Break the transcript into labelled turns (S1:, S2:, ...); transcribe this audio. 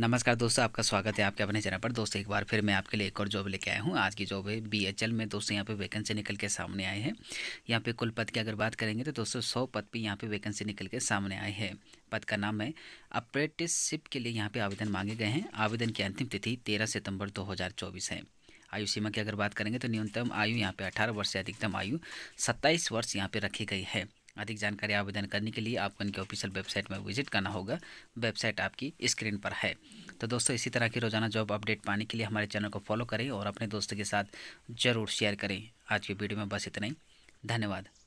S1: नमस्कार दोस्तों आपका स्वागत है आपके अपने चैनल पर दोस्तों एक बार फिर मैं आपके लिए एक और जॉब लेके आया हूँ आज की जॉब है बीएचएल में दोस्तों यहाँ पे वैकेंसी निकल के सामने आए हैं यहाँ पे कुल पद की अगर बात करेंगे तो दोस्तों सौ पद पे यहाँ पे वैकेंसी निकल के सामने आए हैं पद का नाम है अप्रेंटिसशिप के लिए यहाँ पर आवेदन मांगे गए हैं आवेदन की अंतिम तिथि तेरह सितम्बर दो है आयु सीमा की अगर बात करेंगे तो न्यूनतम आयु यहाँ पे अठारह वर्ष से अधिकतम आयु सत्ताईस वर्ष यहाँ पे रखी गई है अधिक जानकारी आवेदन करने के लिए आपको इनके ऑफिशियल वेबसाइट में विजिट करना होगा वेबसाइट आपकी स्क्रीन पर है तो दोस्तों इसी तरह की रोज़ाना जॉब अपडेट पाने के लिए हमारे चैनल को फॉलो करें और अपने दोस्तों के साथ ज़रूर शेयर करें आज की वीडियो में बस इतना ही धन्यवाद